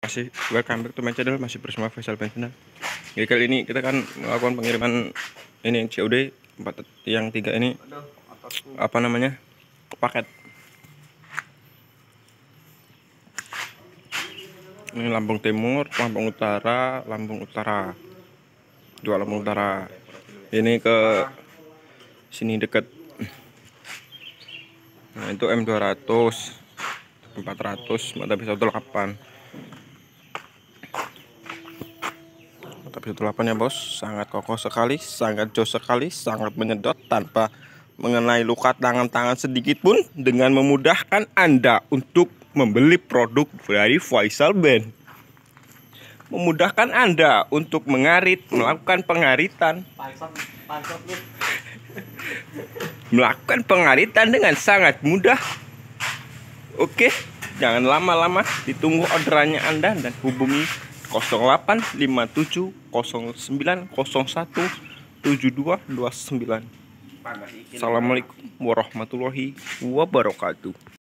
masih welcome back to my channel masih bersama Faisal Pensional jadi kali ini kita kan melakukan pengiriman ini yang COD empat yang tiga ini apa namanya paket ini Lampung Timur Lampung Utara Lampung Utara dua Lampung Utara ini ke sini deket nah itu M200 400 mata bisa 8 tapi ya bos sangat kokoh sekali sangat jauh sekali sangat menyedot tanpa mengenai luka tangan-tangan sedikit pun dengan memudahkan Anda untuk membeli produk dari Faisal Band. Memudahkan Anda untuk mengarit, melakukan pengaritan. melakukan pengaritan dengan sangat mudah. Oke, jangan lama-lama, ditunggu orderannya Anda dan hubungi 085709017229. Assalamualaikum warahmatullahi wabarakatuh.